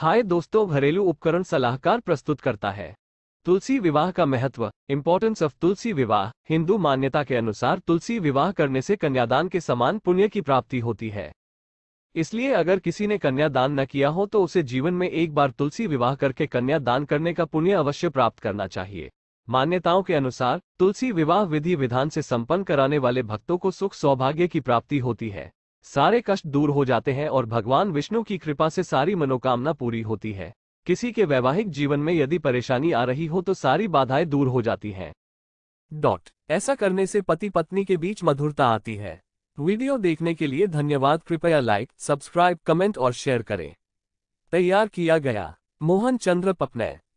हाय दोस्तों घरेलू उपकरण सलाहकार प्रस्तुत करता है तुलसी विवाह का महत्व इम्पोर्टेंस ऑफ तुलसी विवाह हिंदू मान्यता के अनुसार तुलसी विवाह करने से कन्यादान के समान पुण्य की प्राप्ति होती है इसलिए अगर किसी ने कन्यादान न किया हो तो उसे जीवन में एक बार तुलसी विवाह करके कन्यादान करने का पुण्य अवश्य प्राप्त करना चाहिए मान्यताओं के अनुसार तुलसी विवाह विधि विधान से संपन्न कराने वाले भक्तों को सुख सौभाग्य की प्राप्ति होती है सारे कष्ट दूर हो जाते हैं और भगवान विष्णु की कृपा से सारी मनोकामना पूरी होती है किसी के वैवाहिक जीवन में यदि परेशानी आ रही हो तो सारी बाधाएं दूर हो जाती हैं डॉट ऐसा करने से पति पत्नी के बीच मधुरता आती है वीडियो देखने के लिए धन्यवाद कृपया लाइक सब्सक्राइब कमेंट और शेयर करें तैयार किया गया मोहन चंद्र पपनै